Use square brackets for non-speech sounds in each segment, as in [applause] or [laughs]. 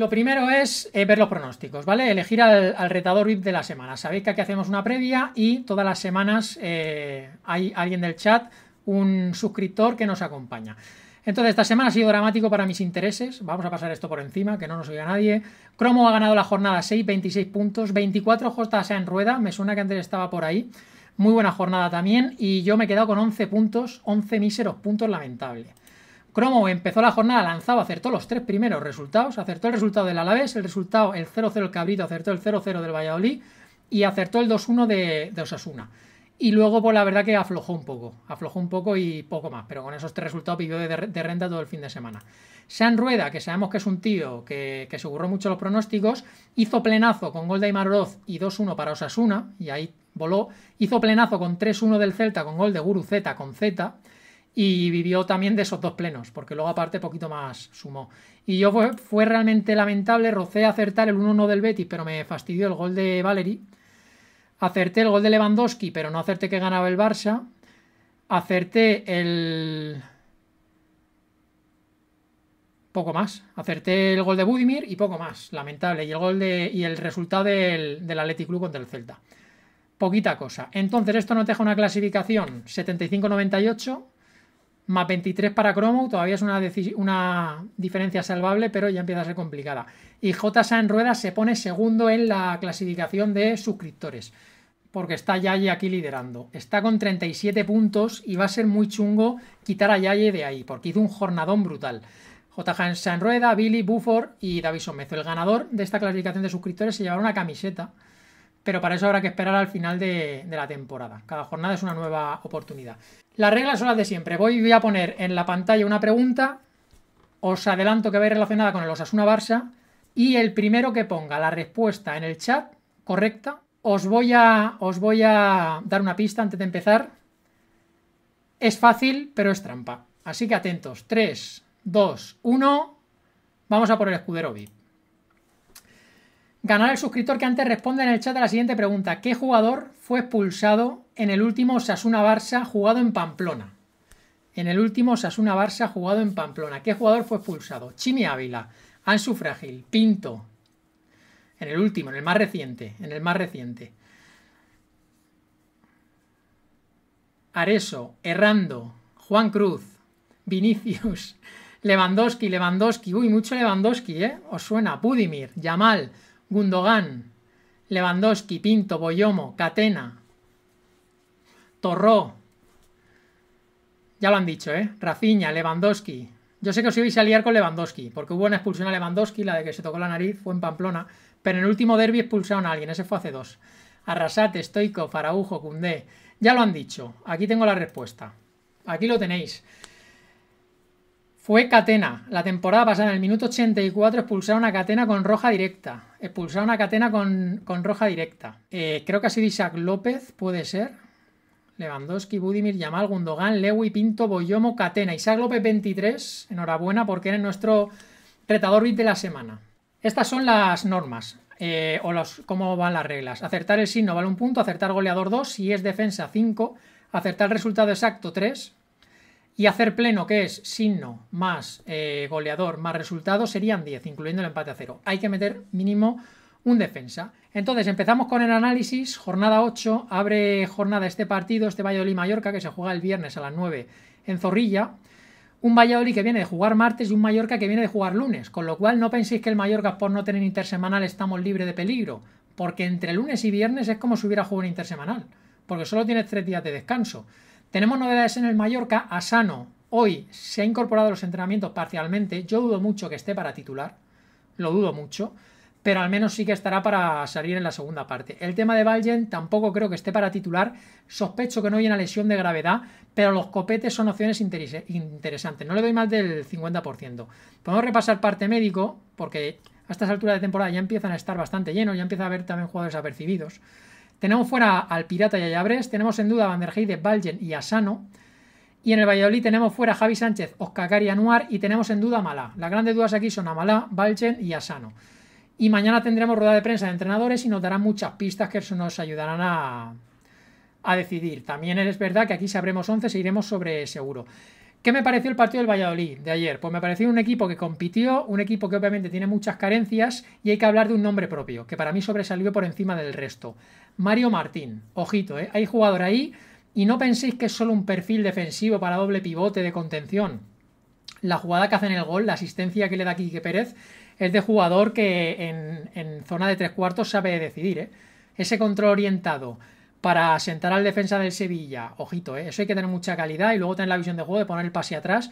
Lo primero es eh, ver los pronósticos, ¿vale? Elegir al, retador VIP de la semana. Sabéis que aquí hacemos una previa y todas las semanas eh, hay alguien del chat, un suscriptor que nos acompaña. Entonces, esta semana ha sido dramático para mis intereses. Vamos a pasar esto por encima, que no nos oiga nadie. Cromo ha ganado la jornada 6, 26 puntos, 24 JSA en rueda. Me suena que antes estaba por ahí. Muy buena jornada también. Y yo me he quedado con 11 puntos, 11 míseros puntos, lamentable. Cromo empezó la jornada lanzaba, acertó los tres primeros resultados, acertó el resultado del Alavés, el resultado el 0-0 el Cabrito, acertó el 0-0 del Valladolid y acertó el 2-1 de, Osasuna. Y luego, pues la verdad que aflojó un poco, aflojó un poco y poco más, pero con esos tres resultados pidió de, renta todo el fin de semana. Sean Rueda, que sabemos que es un tío que, que se burró mucho los pronósticos, hizo plenazo con gol de Aymar Oroz y 2-1 para Osasuna, y ahí voló. Hizo plenazo con 3-1 del Celta con gol de Guru Z con Z y vivió también de esos dos plenos, porque luego aparte poquito más sumó. Y yo fue, realmente lamentable, rocé acertar el 1-1 del Betis, pero me fastidió el gol de Valery. Acerté el gol de Lewandowski, pero no acerté que ganaba el Barça. Acerté el... Poco más. Acerté el gol de Budimir y poco más. Lamentable. Y el gol de... y el resultado del, del Athletic Club contra el Celta. Poquita cosa. Entonces, esto nos deja una clasificación 75-98 más 23 para Cromo, todavía es una, una, diferencia salvable, pero ya empieza a ser complicada. Y J. en Rueda se pone segundo en la clasificación de suscriptores, porque está Yaye aquí liderando. Está con 37 puntos y va a ser muy chungo quitar a Yaye de ahí, porque hizo un jornadón brutal. J. en Rueda, Billy, Buford y Davison Sommezo. El ganador de esta clasificación de suscriptores se llevaron una camiseta pero para eso habrá que esperar al final de, la temporada. Cada jornada es una nueva oportunidad. Las reglas son las de siempre. Voy, a poner en la pantalla una pregunta. Os adelanto que va relacionada con el Osasuna Barça. Y el primero que ponga la respuesta en el chat correcta, os voy a, os voy a dar una pista antes de empezar. Es fácil, pero es trampa. Así que atentos. 3, 2, 1. Vamos a por el escudero VIP. Ganar el suscriptor que antes responde en el chat a la siguiente pregunta. ¿Qué jugador fue expulsado en el último Sasuna Barça jugado en Pamplona? En el último Sasuna Barça jugado en Pamplona. ¿Qué jugador fue expulsado? Chimi Ávila, Ansu Frágil, Pinto. En el último, en el más reciente, en el más reciente. Areso, Errando, Juan Cruz, Vinicius, [laughs] Lewandowski, Lewandowski, uy, mucho Lewandowski, ¿eh? Os suena, Pudimir, Yamal, Gundogan, Lewandowski, Pinto, Boyomo, Catena, Torró. Ya lo han dicho, ¿eh? Rafinha, Lewandowski. Yo sé que os ibais a liar con Lewandowski, porque hubo una expulsión a Lewandowski, la de que se tocó la nariz, fue en Pamplona. Pero en el último derby expulsaron a alguien, ese fue hace dos. Arrasate, Stoico, Faraújo, Cundé. Ya lo han dicho. Aquí tengo la respuesta. Aquí lo tenéis. Fue Catena. La temporada pasada, en el minuto 84, expulsaron a Catena con roja directa. Expulsaron a Catena con, roja directa. Eh, creo que ha sido Isaac López, puede ser. Lewandowski, Budimir, Yamal, Gundogan, Lewy, Pinto, Boyomo, Catena. Isaac López 23. Enhorabuena porque eres nuestro retador VIP de la semana. Estas son las normas. Eh, o los, cómo van las reglas. Acertar el signo vale un punto, acertar goleador 2, si es defensa 5, acertar el resultado exacto 3, y hacer pleno, que es signo más eh, goleador más resultado, serían 10, incluyendo el empate a cero. Hay que meter mínimo un defensa. Entonces empezamos con el análisis. Jornada 8, abre jornada este partido, este Valladolid-Mallorca, que se juega el viernes a las 9 en Zorrilla. Un Valladolid que viene de jugar martes y un Mallorca que viene de jugar lunes. Con lo cual no penséis que el Mallorca por no tener intersemanal estamos libres de peligro. Porque entre lunes y viernes es como si hubiera jugado un intersemanal. Porque solo tienes tres días de descanso. Tenemos novedades en el Mallorca. Asano hoy se ha incorporado a los entrenamientos parcialmente. Yo dudo mucho que esté para titular. Lo dudo mucho. Pero al menos sí que estará para salir en la segunda parte. El tema de Valgen tampoco creo que esté para titular. Sospecho que no hay una lesión de gravedad. Pero los copetes son opciones interesantes. No le doy más del 50%. Podemos repasar parte médico. Porque a estas alturas de temporada ya empiezan a estar bastante llenos. Ya empieza a haber también jugadores apercibidos. Tenemos fuera al Pirata y a tenemos en duda a Van der Heide, Balgen y Asano. Y en el Valladolid tenemos fuera a Javi Sánchez, Oscar y Anuar y tenemos en duda a Malá. Las grandes dudas aquí son a Malá, Balgen y Asano. Y mañana tendremos rueda de prensa de entrenadores y nos darán muchas pistas que nos ayudarán a, a decidir. También es verdad que aquí sabremos 11, iremos sobre seguro. ¿Qué me pareció el partido del Valladolid de ayer? Pues me pareció un equipo que compitió, un equipo que obviamente tiene muchas carencias y hay que hablar de un nombre propio, que para mí sobresalió por encima del resto. Mario Martín. Ojito, eh, hay jugador ahí y no penséis que es solo un perfil defensivo para doble pivote de contención. La jugada que hace en el gol, la asistencia que le da Quique Pérez, es de jugador que en, zona de tres cuartos sabe decidir. Eh. Ese control orientado para sentar al defensa del Sevilla, ojito, eh, eso hay que tener mucha calidad y luego tener la visión de juego de poner el pase atrás.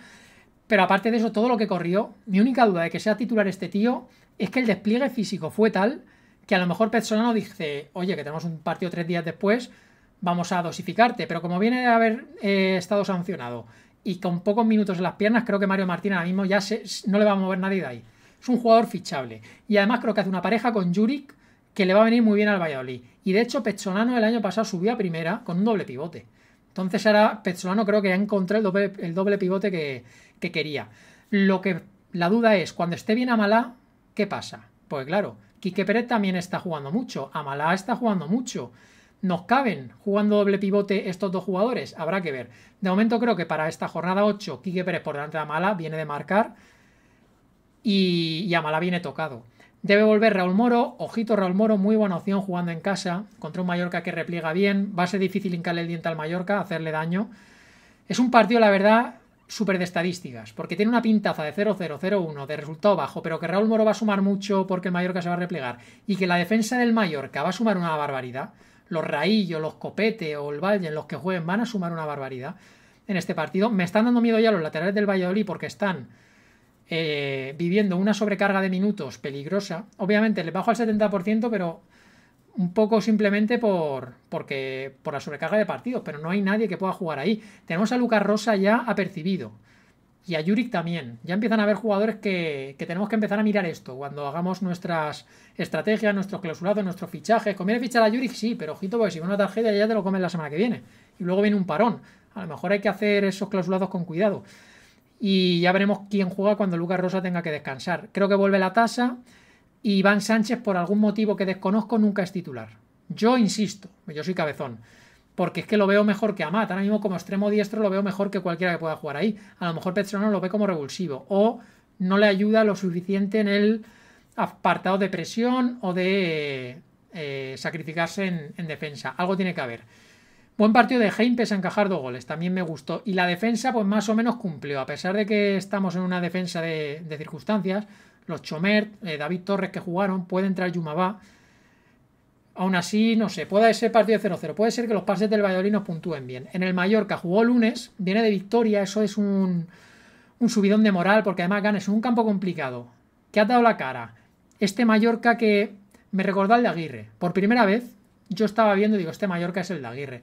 Pero aparte de eso, todo lo que corrió, mi única duda de que sea titular este tío es que el despliegue físico fue tal que a lo mejor Pezzolano dice, oye, que tenemos un partido tres días después, vamos a dosificarte, pero como viene de haber eh, estado sancionado y con pocos minutos en las piernas, creo que Mario Martín ahora mismo ya no le va a mover nadie de ahí. Es un jugador fichable. Y además creo que hace una pareja con Juric que le va a venir muy bien al Valladolid. Y de hecho, Pezzolano el año pasado subió a primera con un doble pivote. Entonces ahora Pezzolano creo que ha encontrado el doble, pivote que, quería. Lo que la duda es, cuando esté bien a Mala, ¿qué pasa? Pues claro, Quique Pérez también está jugando mucho. Amalá está jugando mucho. ¿Nos caben jugando doble pivote estos dos jugadores? Habrá que ver. De momento creo que para esta jornada 8, Quique Pérez por delante de Amalá viene de marcar y, y Amalá viene tocado. Debe volver Raúl Moro. Ojito Raúl Moro, muy buena opción jugando en casa contra un Mallorca que repliega bien. Va a ser difícil hincarle el diente al Mallorca, hacerle daño. Es un partido, la verdad, súper de estadísticas, porque tiene una pintaza de 0-0-0-1, de resultado bajo, pero que Raúl Moro va a sumar mucho porque el Mallorca se va a replegar y que la defensa del Mallorca va a sumar una barbaridad, los raíllos los Copete o el Valle, en los que jueguen, van a sumar una barbaridad en este partido. Me están dando miedo ya los laterales del Valladolid porque están eh, viviendo una sobrecarga de minutos peligrosa. Obviamente les bajo al 70%, pero un poco simplemente por, porque, por la sobrecarga de partidos, pero no hay nadie que pueda jugar ahí. Tenemos a Lucas Rosa ya apercibido y a Yurik también. Ya empiezan a haber jugadores que, tenemos que empezar a mirar esto cuando hagamos nuestras estrategias, nuestros clausulados, nuestros fichajes. Conviene fichar a Yurik, sí, pero ojito, porque si una tarjeta ya te lo comen la semana que viene y luego viene un parón. A lo mejor hay que hacer esos clausulados con cuidado. Y ya veremos quién juega cuando Lucas Rosa tenga que descansar. Creo que vuelve la tasa y Iván Sánchez, por algún motivo que desconozco, nunca es titular. Yo insisto, yo soy cabezón, porque es que lo veo mejor que Amat. Ahora mismo, como extremo diestro, lo veo mejor que cualquiera que pueda jugar ahí. A lo mejor no lo ve como revulsivo o no le ayuda lo suficiente en el apartado de presión o de eh, sacrificarse en, defensa. Algo tiene que haber. Buen partido de Heimpes a encajar dos goles, también me gustó. Y la defensa, pues más o menos cumplió, a pesar de que estamos en una defensa de, de circunstancias, los Chomert, eh, David Torres que jugaron, puede entrar Yumabá. Aún así, no sé, puede ser partido 0-0, puede ser que los pases del Valladolid nos puntúen bien. En el Mallorca jugó lunes, viene de victoria, eso es un, subidón de moral, porque además ganas en un campo complicado, ¿Qué ha dado la cara. Este Mallorca que me recordó el de Aguirre. Por primera vez yo estaba viendo, digo, este Mallorca es el de Aguirre.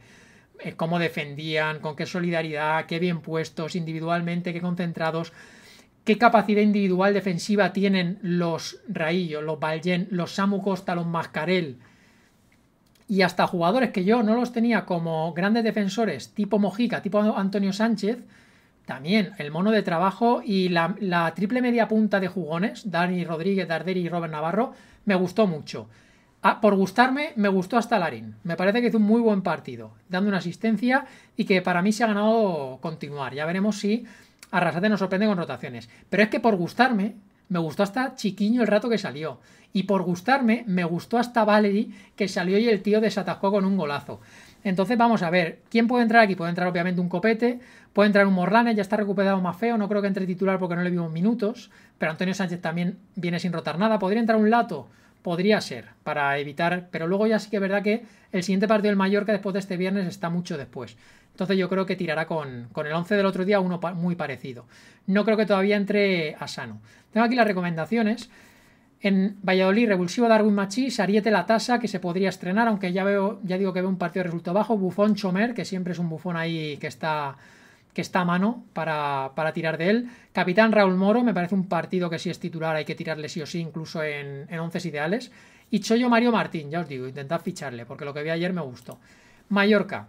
Eh, cómo defendían, con qué solidaridad, qué bien puestos individualmente, qué concentrados qué capacidad individual defensiva tienen los Raíllo, los Valgen, los Samu Costa, los Mascarel y hasta jugadores que yo no los tenía como grandes defensores, tipo Mojica, tipo Antonio Sánchez, también el mono de trabajo y la, triple media punta de jugones, Dani Rodríguez, Darderi y Robert Navarro, me gustó mucho. Ah, por gustarme, me gustó hasta Larín. Me parece que hizo un muy buen partido, dando una asistencia y que para mí se ha ganado continuar. Ya veremos si Arrasate nos sorprende con rotaciones. Pero es que por gustarme, me gustó hasta Chiquiño el rato que salió. Y por gustarme, me gustó hasta Valery que salió y el tío desatascó con un golazo. Entonces vamos a ver, ¿quién puede entrar aquí? Puede entrar obviamente un copete, puede entrar un Morlanes, ya está recuperado más feo, no creo que entre titular porque no le vimos minutos, pero Antonio Sánchez también viene sin rotar nada, podría entrar un Lato, podría ser, para evitar, pero luego ya sí que es verdad que el siguiente partido del Mallorca después de este viernes está mucho después. Entonces yo creo que tirará con, el 11 del otro día uno muy parecido. No creo que todavía entre a sano. Tengo aquí las recomendaciones. En Valladolid, revulsivo Darwin Machís, Ariete La Tasa, que se podría estrenar, aunque ya veo, ya digo que veo un partido de resultado bajo, Bufón Chomer, que siempre es un bufón ahí que está, que está a mano para, para, tirar de él. Capitán Raúl Moro, me parece un partido que si es titular hay que tirarle sí o sí, incluso en, en once ideales. Y Chollo Mario Martín, ya os digo, intentad ficharle, porque lo que vi ayer me gustó. Mallorca,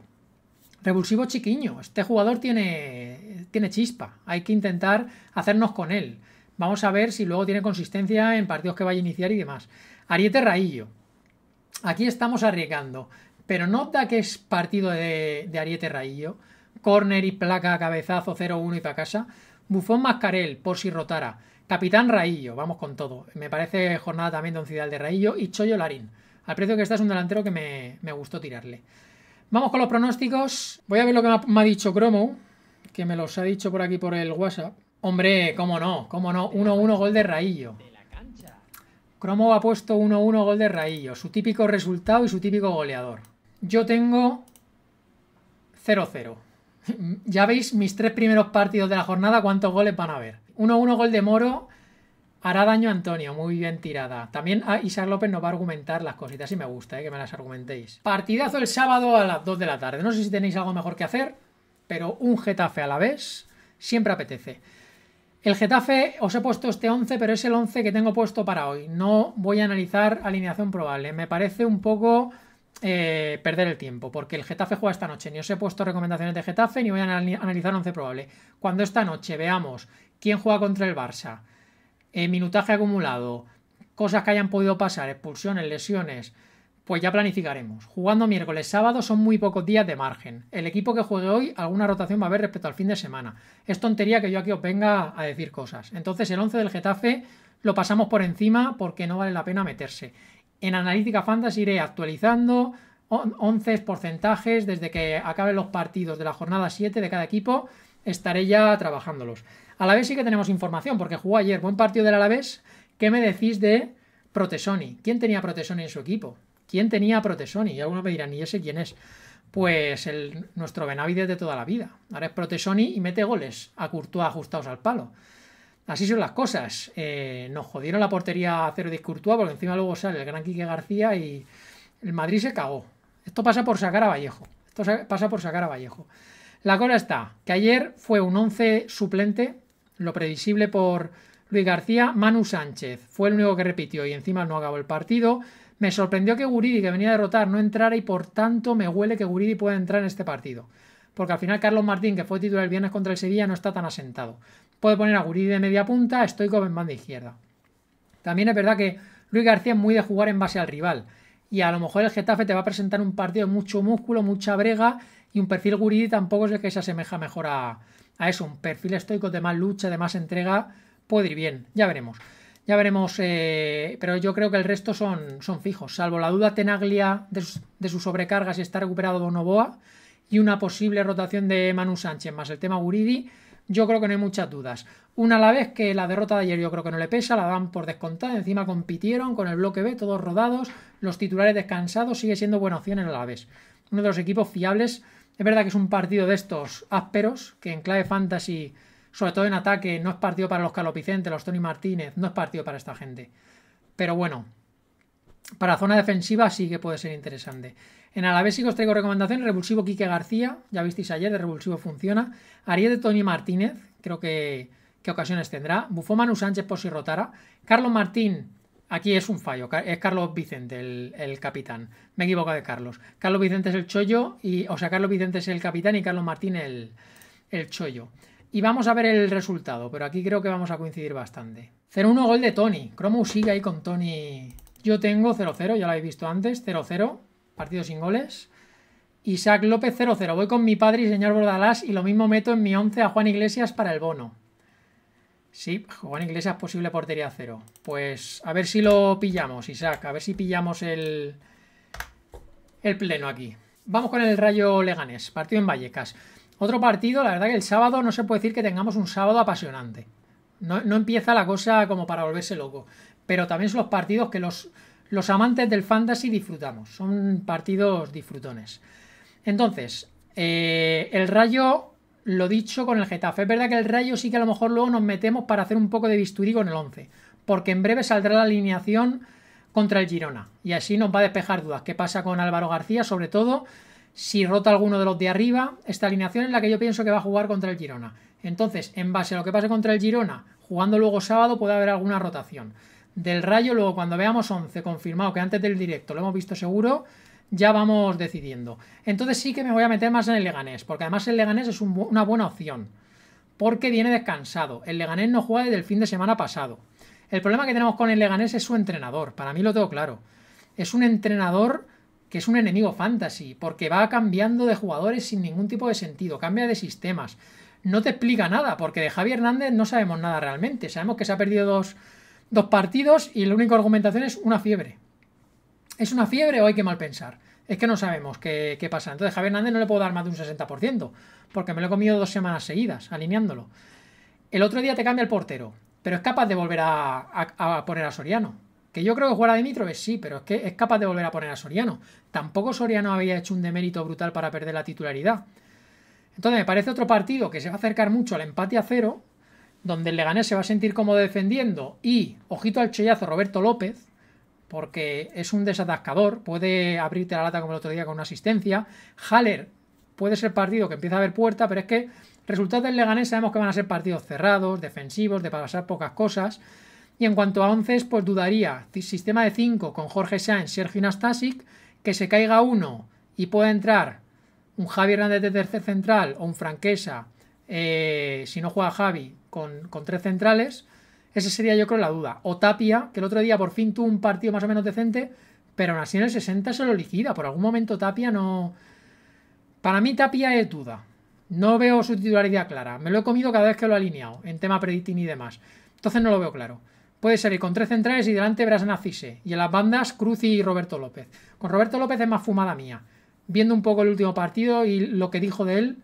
Revulsivo chiquiño. Este jugador tiene, tiene chispa. Hay que intentar hacernos con él. Vamos a ver si luego tiene consistencia en partidos que vaya a iniciar y demás. Ariete Raillo. Aquí estamos arriesgando. Pero nota que es partido de, Ariete Raillo. Corner y placa, cabezazo 0-1 y para casa. Bufón Mascarel, por si rotara. Capitán Raillo, vamos con todo. Me parece jornada también de Cidal de Raillo y Choyo Larín. Al precio que está es un delantero que me, me gustó tirarle. Vamos con los pronósticos. Voy a ver lo que me ha, dicho Cromo, que me los ha dicho por aquí por el WhatsApp. Hombre, cómo no, cómo no. 1-1 gol de Raillo. Cromo ha puesto 1-1 gol de Raillo. Su típico resultado y su típico goleador. Yo tengo 0-0. [laughs] Ya veis mis tres primeros partidos de la jornada, cuántos goles van a haber. 1-1 gol de Moro. Hará daño a Antonio, muy bien tirada. También a Isaac López nos va a argumentar las cositas y me gusta, eh, que me las argumentéis. Partidazo el sábado a las 2 de la tarde. No sé si tenéis algo mejor que hacer, pero un Getafe a la vez siempre apetece. El Getafe os he puesto este 11, pero es el 11 que tengo puesto para hoy. No voy a analizar alineación probable. Me parece un poco eh, perder el tiempo, porque el Getafe juega esta noche. Ni os he puesto recomendaciones de Getafe, ni voy a analizar 11 probable. Cuando esta noche veamos quién juega contra el Barça, eh, minutaje acumulado, cosas que hayan podido pasar, expulsiones, lesiones, pues ya planificaremos. Jugando miércoles, sábado son muy pocos días de margen. El equipo que juegue hoy, alguna rotación va a haber respecto al fin de semana. Es tontería que yo aquí os venga a decir cosas. Entonces el 11 del Getafe lo pasamos por encima porque no vale la pena meterse. En Analítica Fantasy iré actualizando 11 porcentajes desde que acaben los partidos de la jornada 7 de cada equipo estaré ya trabajándolos. A la vez sí que tenemos información, porque jugó ayer buen partido del Alavés. ¿Qué me decís de Protesoni? ¿Quién tenía Protesoni en su equipo? ¿Quién tenía Protesoni? Y algunos me dirán, ¿y ese quién es? Pues el, nuestro Benavides de toda la vida. Ahora es Protesoni y mete goles a Courtois ajustados al palo. Así son las cosas. Eh, nos jodieron la portería a cero de Courtois porque encima luego sale el gran Quique García y el Madrid se cagó. Esto pasa por sacar a Vallejo. Esto pasa por sacar a Vallejo. La cosa está, que ayer fue un 11 suplente, lo previsible por Luis García, Manu Sánchez, fue el único que repitió y encima no acabó el partido. Me sorprendió que Guridi, que venía a derrotar, no entrara y por tanto me huele que Guridi pueda entrar en este partido. Porque al final Carlos Martín, que fue titular el viernes contra el Sevilla, no está tan asentado. Puede poner a Guridi de media punta, estoy como en banda izquierda. También es verdad que Luis García es muy de jugar en base al rival. Y a lo mejor el Getafe te va a presentar un partido de mucho músculo, mucha brega y un perfil Guridi tampoco es el que se asemeja mejor a, a eso. Un perfil estoico de más lucha, de más entrega, puede ir bien. Ya veremos. Ya veremos. Eh, pero yo creo que el resto son, son fijos. Salvo la duda Tenaglia de, de su sobrecarga si está recuperado Donoboa y una posible rotación de Manu Sánchez más el tema Guridi, yo creo que no hay muchas dudas. Una a la vez que la derrota de ayer yo creo que no le pesa, la dan por descontada, encima compitieron con el bloque B, todos rodados, los titulares descansados, sigue siendo buena opción en la vez. Uno de los equipos fiables es verdad que es un partido de estos ásperos, que en clave fantasy, sobre todo en ataque, no es partido para los calopicentes, los Tony Martínez, no es partido para esta gente. Pero bueno, para zona defensiva sí que puede ser interesante. En Alavés os traigo recomendación, revulsivo Quique García, ya visteis ayer, de revulsivo funciona. Ariel de Tony Martínez, creo que, qué ocasiones tendrá. Bufó Manu Sánchez por si rotara. Carlos Martín, Aquí es un fallo. Es Carlos Vicente el, capitán. Me he de Carlos. Carlos Vicente es el chollo. Y, o sea, Carlos Vicente es el capitán y Carlos Martín el, chollo. Y vamos a ver el resultado, pero aquí creo que vamos a coincidir bastante. 0-1 gol de Tony. Cromo sigue ahí con Tony. Yo tengo 0-0, ya lo habéis visto antes. 0-0, partido sin goles. Isaac López 0-0. Voy con mi padre y señor Bordalás y lo mismo meto en mi 11 a Juan Iglesias para el bono. Sí, jugar en inglés es posible portería cero. Pues a ver si lo pillamos, Isaac. A ver si pillamos el, el pleno aquí. Vamos con el Rayo Leganés. Partido en Vallecas. Otro partido, la verdad que el sábado no se puede decir que tengamos un sábado apasionante. No, empieza la cosa como para volverse loco. Pero también son los partidos que los, los amantes del fantasy disfrutamos. Son partidos disfrutones. Entonces, eh, el Rayo lo dicho con el Getafe. Es verdad que el Rayo sí que a lo mejor luego nos metemos para hacer un poco de bisturí con el 11, porque en breve saldrá la alineación contra el Girona y así nos va a despejar dudas. ¿Qué pasa con Álvaro García, sobre todo? Si rota alguno de los de arriba, esta alineación es la que yo pienso que va a jugar contra el Girona. Entonces, en base a lo que pase contra el Girona, jugando luego sábado, puede haber alguna rotación. Del Rayo, luego cuando veamos 11 confirmado, que antes del directo lo hemos visto seguro, ya vamos decidiendo. Entonces sí que me voy a meter más en el Leganés, porque además el Leganés es una buena opción, porque viene descansado. El Leganés no juega desde el fin de semana pasado. El problema que tenemos con el Leganés es su entrenador, para mí lo tengo claro. Es un entrenador que es un enemigo fantasy, porque va cambiando de jugadores sin ningún tipo de sentido, cambia de sistemas. No te explica nada, porque de Javier Hernández no sabemos nada realmente. Sabemos que se ha perdido dos partidos y la única argumentación es una fiebre. ¿Es una fiebre o hay que mal pensar? Es que no sabemos qué, pasa. Entonces, Javier Hernández no le puedo dar más de un 60%, porque me lo he comido dos semanas seguidas, alineándolo. El otro día te cambia el portero, pero es capaz de volver a, poner a Soriano. Que yo creo que jugará Dimitrov, sí, pero es que es capaz de volver a poner a Soriano. Tampoco Soriano había hecho un demérito brutal para perder la titularidad. Entonces, me parece otro partido que se va a acercar mucho al empate a cero, donde el Leganés se va a sentir cómodo defendiendo y, ojito al chollazo Roberto López, porque es un desatascador, puede abrirte la lata como el otro día con una asistencia. Haller puede ser partido que empieza a haber puerta, pero es que resultados del Leganés sabemos que van a ser partidos cerrados, defensivos, de pasar pocas cosas. Y en cuanto a once, pues dudaría. Sistema de 5 con Jorge Sáenz, Sergio Nastasic, que se caiga uno y pueda entrar un Javi Hernández de tercer central o un Franquesa, eh, si no juega Javi, con, con tres centrales. Esa sería yo creo la duda. O Tapia, que el otro día por fin tuvo un partido más o menos decente, pero aún en el 60 se lo liquida. Por algún momento Tapia no... Para mí Tapia es duda. No veo su titularidad clara. Me lo he comido cada vez que lo he alineado, en tema predicting y demás. Entonces no lo veo claro. Puede salir con tres centrales y delante bras nacise Y en las bandas Cruz y Roberto López. Con Roberto López es más fumada mía. Viendo un poco el último partido y lo que dijo de él,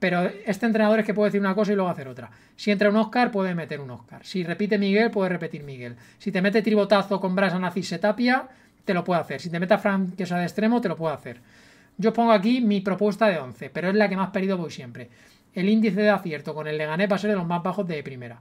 pero este entrenador es que puede decir una cosa y luego hacer otra. Si entra un Oscar, puede meter un Oscar. Si repite Miguel, puede repetir Miguel. Si te mete tribotazo con Brasa se Tapia, te lo puede hacer. Si te mete a Frank que sea de extremo, te lo puede hacer. Yo pongo aquí mi propuesta de 11, pero es la que más perdido voy siempre. El índice de acierto con el Leganés va a ser de los más bajos de primera.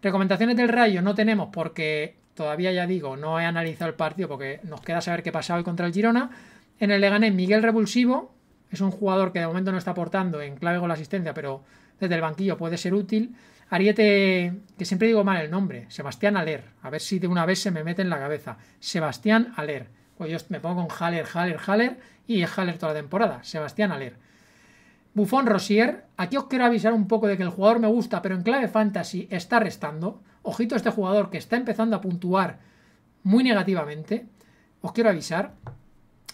Recomendaciones del Rayo no tenemos porque todavía ya digo, no he analizado el partido porque nos queda saber qué pasaba hoy contra el Girona. En el Leganés, Miguel Revulsivo, es un jugador que de momento no está aportando en clave con la asistencia, pero desde el banquillo puede ser útil. Ariete, que siempre digo mal el nombre, Sebastián Aler, a ver si de una vez se me mete en la cabeza. Sebastián Aler, pues yo me pongo con Haller, Haller, Haller y es Haller toda la temporada. Sebastián Aler. Buffon Rosier, aquí os quiero avisar un poco de que el jugador me gusta, pero en clave fantasy está restando. Ojito a este jugador que está empezando a puntuar muy negativamente. Os quiero avisar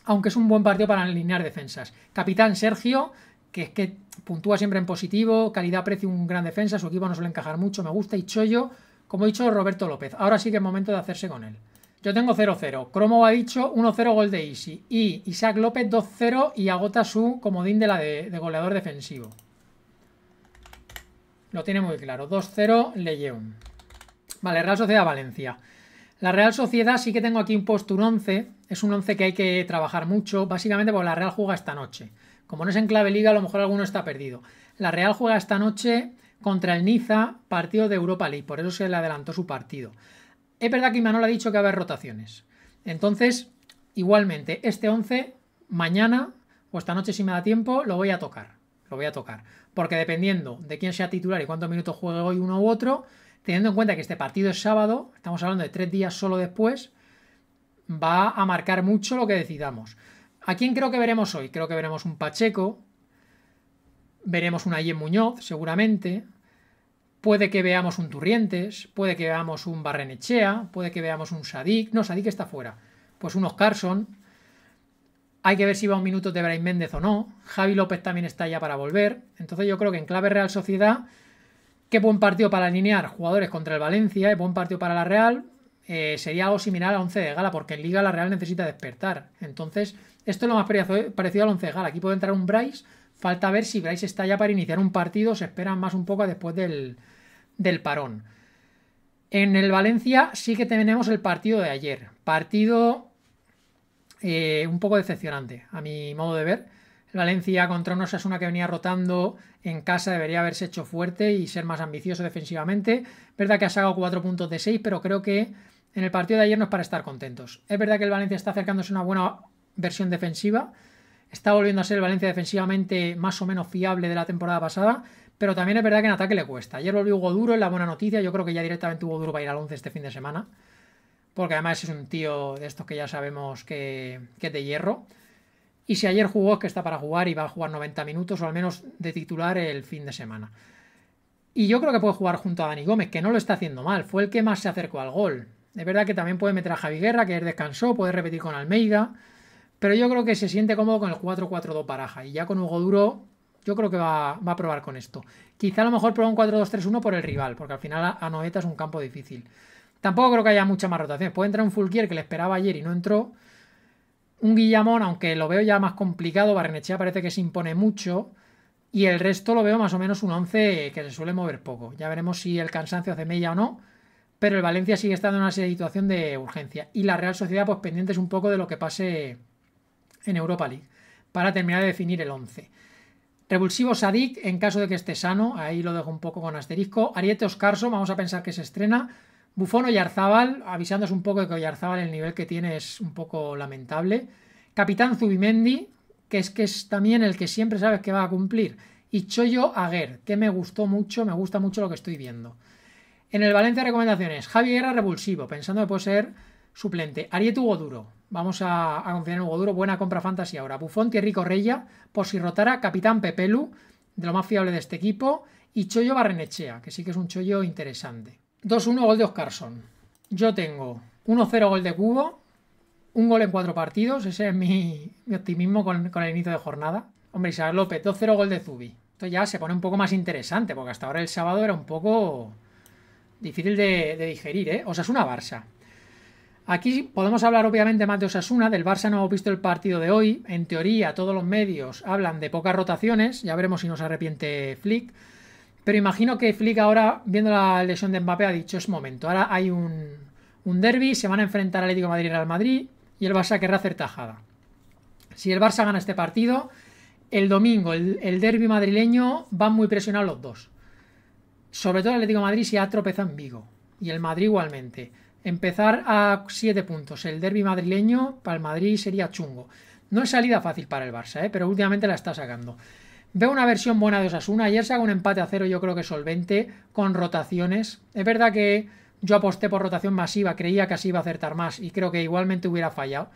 aunque es un buen partido para alinear defensas. Capitán Sergio, que es que puntúa siempre en positivo, calidad-precio, un gran defensa, su equipo no suele encajar mucho, me gusta, y Choyo, como he dicho, Roberto López. Ahora sí que es momento de hacerse con él. Yo tengo 0-0, Cromo ha dicho 1-0 gol de Easy, y Isaac López 2-0 y agota su comodín de la de, goleador defensivo. Lo tiene muy claro, 2-0 Leyeun. Vale, Real Sociedad Valencia. La Real Sociedad sí que tengo aquí un un 11, es un 11 que hay que trabajar mucho, básicamente porque la Real juega esta noche. Como no es en clave liga, a lo mejor alguno está perdido. La Real juega esta noche contra el Niza, partido de Europa League, por eso se le adelantó su partido. Es verdad que Imanol ha dicho que va a haber rotaciones. Entonces, igualmente, este 11, mañana o esta noche si me da tiempo, lo voy a tocar. Lo voy a tocar. Porque dependiendo de quién sea titular y cuántos minutos juegue hoy uno u otro, teniendo en cuenta que este partido es sábado, estamos hablando de tres días solo después, va a marcar mucho lo que decidamos. ¿A quién creo que veremos hoy? Creo que veremos un Pacheco, veremos un Ayem Muñoz, seguramente. Puede que veamos un Turrientes, puede que veamos un Barrenechea, puede que veamos un Sadik. No, Sadik está fuera. Pues un Oscarson. Hay que ver si va un minuto de Brain Méndez o no. Javi López también está ya para volver. Entonces yo creo que en clave Real Sociedad, qué buen partido para alinear jugadores contra el Valencia, qué eh, buen partido para la Real. Eh, sería algo similar al 11 de gala, porque en Liga la Real necesita despertar. Entonces, esto es lo más parecido al 11 de gala. Aquí puede entrar un Bryce, falta ver si Bryce está ya para iniciar un partido, se espera más un poco después del, del parón. En el Valencia sí que tenemos el partido de ayer. Partido eh, un poco decepcionante, a mi modo de ver. Valencia contra es una que venía rotando en casa debería haberse hecho fuerte y ser más ambicioso defensivamente. Verdad que ha sacado 4 puntos de 6, pero creo que en el partido de ayer no es para estar contentos. Es verdad que el Valencia está acercándose a una buena versión defensiva, está volviendo a ser el Valencia defensivamente más o menos fiable de la temporada pasada, pero también es verdad que en ataque le cuesta. Ayer volvió Hugo Duro, es la buena noticia, yo creo que ya directamente Hugo Duro va a ir al 11 este fin de semana, porque además es un tío de estos que ya sabemos que, que es de hierro. Y si ayer jugó es que está para jugar y va a jugar 90 minutos o al menos de titular el fin de semana. Y yo creo que puede jugar junto a Dani Gómez, que no lo está haciendo mal, fue el que más se acercó al gol. Es verdad que también puede meter a Javi Guerra, que es descansó, puede repetir con Almeida, pero yo creo que se siente cómodo con el 4-4-2 Baraja. Y ya con Hugo Duro, yo creo que va, a probar con esto. Quizá a lo mejor prueba un 4-2-3-1 por el rival, porque al final a Anoeta es un campo difícil. Tampoco creo que haya mucha más rotación. Puede entrar un Fulquier que le esperaba ayer y no entró. Un Guillamón, aunque lo veo ya más complicado, Barrenechea parece que se impone mucho. Y el resto lo veo más o menos un 11 que se suele mover poco. Ya veremos si el cansancio hace mella o no pero el Valencia sigue estando en una situación de urgencia. Y la Real Sociedad, pues pendientes un poco de lo que pase en Europa League, para terminar de definir el 11. Revulsivo Sadik, en caso de que esté sano, ahí lo dejo un poco con asterisco. Ariete Oscarso, vamos a pensar que se estrena. Bufón Yarzábal avisándos un poco de que Yarzábal el nivel que tiene es un poco lamentable. Capitán Zubimendi, que es que es también el que siempre sabes que va a cumplir. Y Choyo Aguer, que me gustó mucho, me gusta mucho lo que estoy viendo. En el Valencia recomendaciones, Javi Guerra revulsivo. pensando que puede ser suplente. Arieto Hugo Duro, vamos a, confiar en Hugo Duro, buena compra fantasy ahora. Bufón, Thierry Correia, por si rotara, Capitán Pepelu, de lo más fiable de este equipo, y Chollo Barrenechea, que sí que es un chollo interesante. 2-1 gol de Oscarson. Yo tengo 1-0 gol de Cubo, un gol en cuatro partidos, ese es mi, optimismo con, con, el inicio de jornada. Hombre, Isabel López, 2-0 gol de Zubi. Esto ya se pone un poco más interesante, porque hasta ahora el sábado era un poco difícil de, digerir, ¿eh? Osasuna-Barça. Aquí podemos hablar obviamente más de Osasuna, del Barça no hemos visto el partido de hoy, en teoría todos los medios hablan de pocas rotaciones, ya veremos si nos arrepiente Flick, pero imagino que Flick ahora, viendo la lesión de Mbappé, ha dicho es momento, ahora hay un, un derby, se van a enfrentar Atlético de Madrid y Real Madrid y el Barça querrá hacer tajada. Si el Barça gana este partido, el domingo, el, el derby madrileño, va muy presionados los dos sobre todo el Atlético de Madrid si ha tropezado en Vigo y el Madrid igualmente. Empezar a 7 puntos, el derby madrileño para el Madrid sería chungo. No es salida fácil para el Barça, ¿eh? pero últimamente la está sacando. Veo una versión buena de Osasuna. Ayer sacó un empate a cero, yo creo que solvente, con rotaciones. Es verdad que yo aposté por rotación masiva, creía que así iba a acertar más y creo que igualmente hubiera fallado.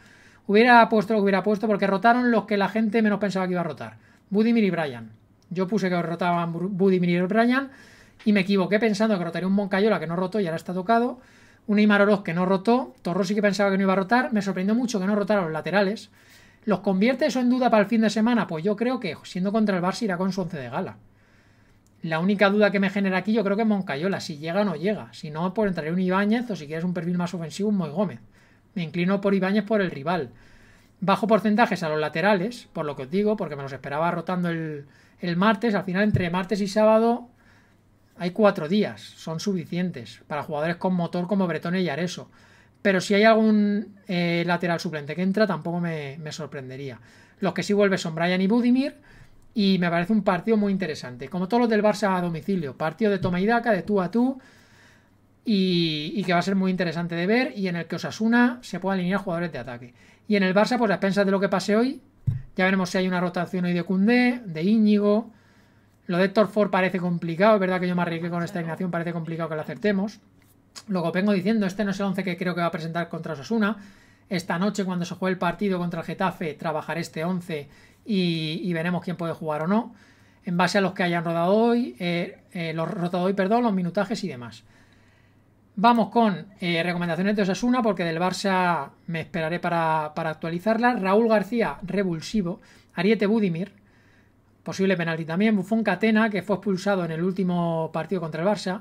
Hubiera puesto lo que hubiera puesto porque rotaron los que la gente menos pensaba que iba a rotar. Budimir y Bryan. Yo puse que rotaban Budimir y Bryan y me equivoqué pensando que rotaría un Moncayola que no rotó y ahora está tocado, un Imar Oroz que no rotó, sí que pensaba que no iba a rotar, me sorprendió mucho que no rotara los laterales. ¿Los convierte eso en duda para el fin de semana? Pues yo creo que siendo contra el Barça irá con su once de gala. La única duda que me genera aquí yo creo que es Moncayola, si llega o no llega. Si no, pues entraría un Ibáñez o si quieres un perfil más ofensivo, un Moy Gómez. Me inclino por Ibáñez por el rival. Bajo porcentajes a los laterales, por lo que os digo, porque me los esperaba rotando el, el martes. Al final, entre martes y sábado, hay cuatro días, son suficientes para jugadores con motor como Bretone y Areso. Pero si hay algún eh, lateral suplente que entra, tampoco me, sorprendería. Los que sí vuelven son Brian y Budimir. Y me parece un partido muy interesante. Como todos los del Barça a domicilio. Partido de toma y daca, de tú a tú. Y, que va a ser muy interesante de ver. Y en el que Osasuna se puede alinear jugadores de ataque. Y en el Barça, pues a expensas de lo que pase hoy, ya veremos si hay una rotación hoy de Cundé, de Íñigo, lo de Héctor Ford parece complicado, es verdad que yo me arriesgué con esta ignación, parece complicado que lo acertemos. Luego vengo diciendo, este no es el 11 que creo que va a presentar contra Osasuna. Esta noche, cuando se juegue el partido contra el Getafe, trabajaré este 11 y, veremos quién puede jugar o no. En base a los que hayan rodado hoy, eh, eh, los rotado hoy, perdón, los minutajes y demás. Vamos con eh, recomendaciones de Osasuna, porque del Barça me esperaré para, para actualizarlas. Raúl García, revulsivo. Ariete Budimir, Posible penalti también. Bufón Catena, que fue expulsado en el último partido contra el Barça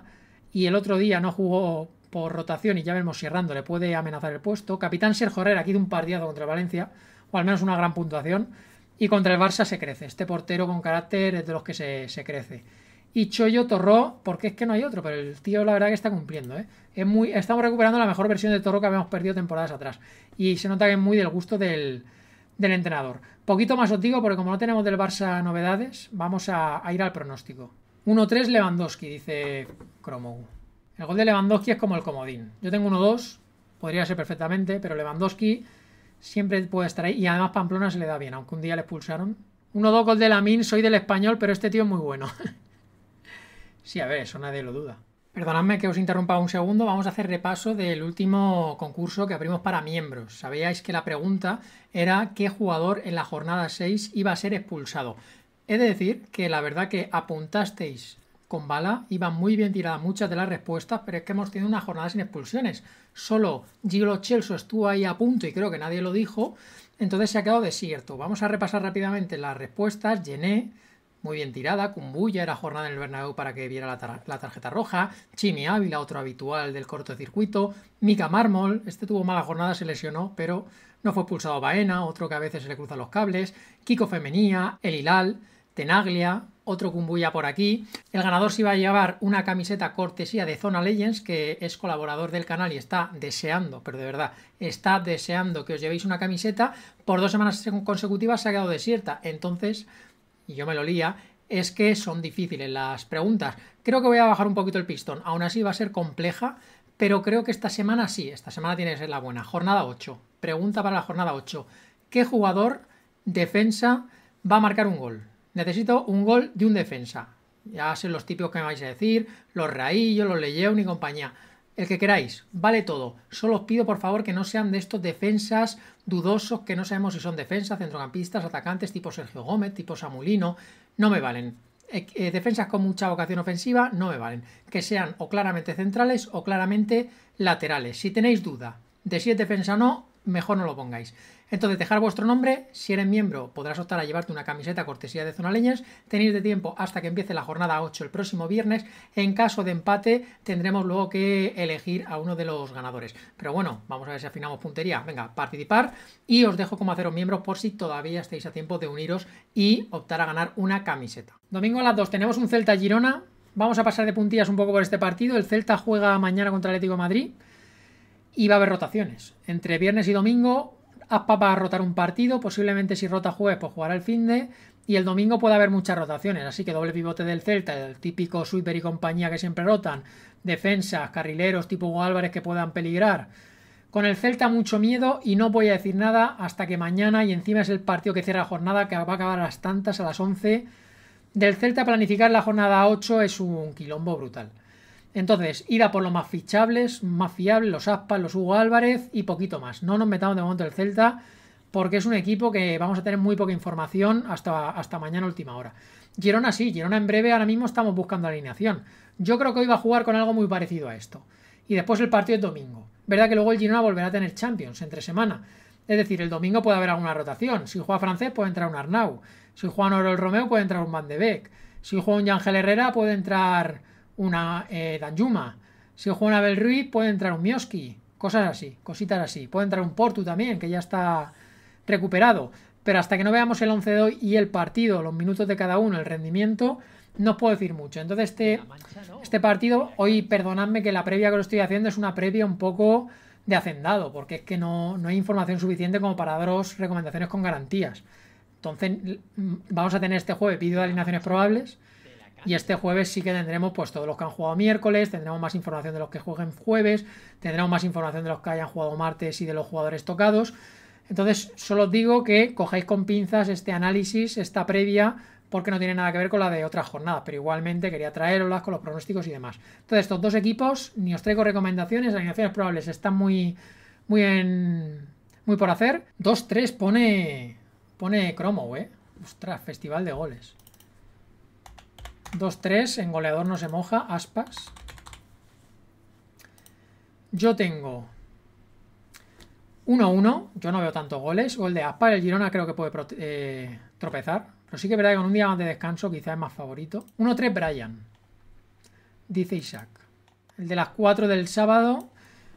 y el otro día no jugó por rotación y ya vemos si Rando le puede amenazar el puesto. Capitán Sergio Herrera, aquí de un partido contra el Valencia, o al menos una gran puntuación. Y contra el Barça se crece. Este portero con carácter es de los que se, crece. Y Choyo Torró, porque es que no hay otro, pero el tío la verdad que está cumpliendo. ¿eh? Es muy, estamos recuperando la mejor versión de Torró que habíamos perdido temporadas atrás. Y se nota que es muy del gusto del, del entrenador. Poquito más os digo porque como no tenemos del Barça novedades, vamos a, ir al pronóstico. 1-3 Lewandowski, dice Cromou. El gol de Lewandowski es como el comodín. Yo tengo 1-2, podría ser perfectamente, pero Lewandowski siempre puede estar ahí. Y además Pamplona se le da bien, aunque un día le expulsaron. 1-2 gol de Lamin, soy del español, pero este tío es muy bueno. [laughs] sí, a ver, eso nadie lo duda. Perdonadme que os interrumpa un segundo, vamos a hacer repaso del último concurso que abrimos para miembros. Sabíais que la pregunta era qué jugador en la jornada 6 iba a ser expulsado. He de decir que la verdad que apuntasteis con bala, iban muy bien tiradas muchas de las respuestas, pero es que hemos tenido una jornada sin expulsiones. Solo Gilo Chelso estuvo ahí a punto y creo que nadie lo dijo, entonces se ha quedado desierto. Vamos a repasar rápidamente las respuestas. Llené, muy bien tirada. Kumbuya era jornada en el Bernabéu para que viera la, tarjeta roja. Chimi Ávila, otro habitual del cortocircuito. Mika Mármol, este tuvo mala jornada, se lesionó, pero no fue pulsado Baena, otro que a veces se le cruzan los cables. Kiko Femenía, El Hilal, Tenaglia, otro Kumbuya por aquí. El ganador se iba a llevar una camiseta cortesía de Zona Legends, que es colaborador del canal y está deseando, pero de verdad, está deseando que os llevéis una camiseta. Por dos semanas consecutivas se ha quedado desierta, entonces y yo me lo lía, es que son difíciles las preguntas. Creo que voy a bajar un poquito el pistón, aún así va a ser compleja, pero creo que esta semana sí, esta semana tiene que ser la buena. Jornada 8, pregunta para la jornada 8. ¿Qué jugador defensa va a marcar un gol? Necesito un gol de un defensa. Ya sé los típicos que me vais a decir, los raíllos los Leyeun y compañía el que queráis, vale todo. Solo os pido por favor que no sean de estos defensas dudosos que no sabemos si son defensas, centrocampistas, atacantes tipo Sergio Gómez, tipo Samulino, no me valen. Eh, eh, defensas con mucha vocación ofensiva no me valen. Que sean o claramente centrales o claramente laterales. Si tenéis duda de si es defensa o no, mejor no lo pongáis. Entonces, dejar vuestro nombre, si eres miembro podrás optar a llevarte una camiseta cortesía de Zona Leñas. tenéis de tiempo hasta que empiece la jornada 8 el próximo viernes, en caso de empate tendremos luego que elegir a uno de los ganadores. Pero bueno, vamos a ver si afinamos puntería, venga, participar y os dejo como haceros miembros por si todavía estáis a tiempo de uniros y optar a ganar una camiseta. Domingo a las 2 tenemos un Celta Girona, vamos a pasar de puntillas un poco por este partido, el Celta juega mañana contra el Atlético Madrid y va a haber rotaciones. Entre viernes y domingo Aspa va a rotar un partido, posiblemente si rota jueves, pues jugar al fin de. Y el domingo puede haber muchas rotaciones, así que doble pivote del Celta, el típico sweeper y compañía que siempre rotan, defensas, carrileros tipo Álvarez que puedan peligrar. Con el Celta mucho miedo y no voy a decir nada hasta que mañana y encima es el partido que cierra la jornada que va a acabar a las tantas, a las 11. Del Celta planificar la jornada 8 es un quilombo brutal. Entonces, ir a por los más fichables, más fiables, los Aspas, los Hugo Álvarez y poquito más. No nos metamos de momento el Celta porque es un equipo que vamos a tener muy poca información hasta, hasta mañana última hora. Girona sí, Girona en breve, ahora mismo estamos buscando alineación. Yo creo que hoy va a jugar con algo muy parecido a esto. Y después el partido es domingo. Verdad que luego el Girona volverá a tener Champions entre semana. Es decir, el domingo puede haber alguna rotación. Si juega francés puede entrar un Arnau. Si juega el Romeo puede entrar un Van de Beek. Si juega un Ángel Herrera puede entrar una Danjuma. Eh, si juega una Abel Ruiz, puede entrar un Mioski. Cosas así, cositas así. Puede entrar un Portu también, que ya está recuperado. Pero hasta que no veamos el 11 de hoy y el partido, los minutos de cada uno, el rendimiento, no os puedo decir mucho. Entonces, este, este partido, hoy perdonadme que la previa que lo estoy haciendo es una previa un poco de hacendado, porque es que no, no hay información suficiente como para daros recomendaciones con garantías. Entonces, vamos a tener este jueves vídeo de alineaciones probables y este jueves sí que tendremos pues todos los que han jugado miércoles, tendremos más información de los que jueguen jueves, tendremos más información de los que hayan jugado martes y de los jugadores tocados. Entonces, solo os digo que cojáis con pinzas este análisis, esta previa, porque no tiene nada que ver con la de otras jornadas, pero igualmente quería traeroslas con los pronósticos y demás. Entonces, estos dos equipos, ni os traigo recomendaciones, alineaciones probables están muy, muy en. muy por hacer. 2-3 pone. pone Cromo, eh. Ostras, festival de goles. 2-3, en goleador no se moja, aspas. Yo tengo 1-1, yo no veo tantos goles. o el de aspas, el Girona creo que puede eh, tropezar. Pero sí que es verdad que con un día más de descanso quizás es más favorito. 1-3 Brian, dice Isaac. El de las 4 del sábado,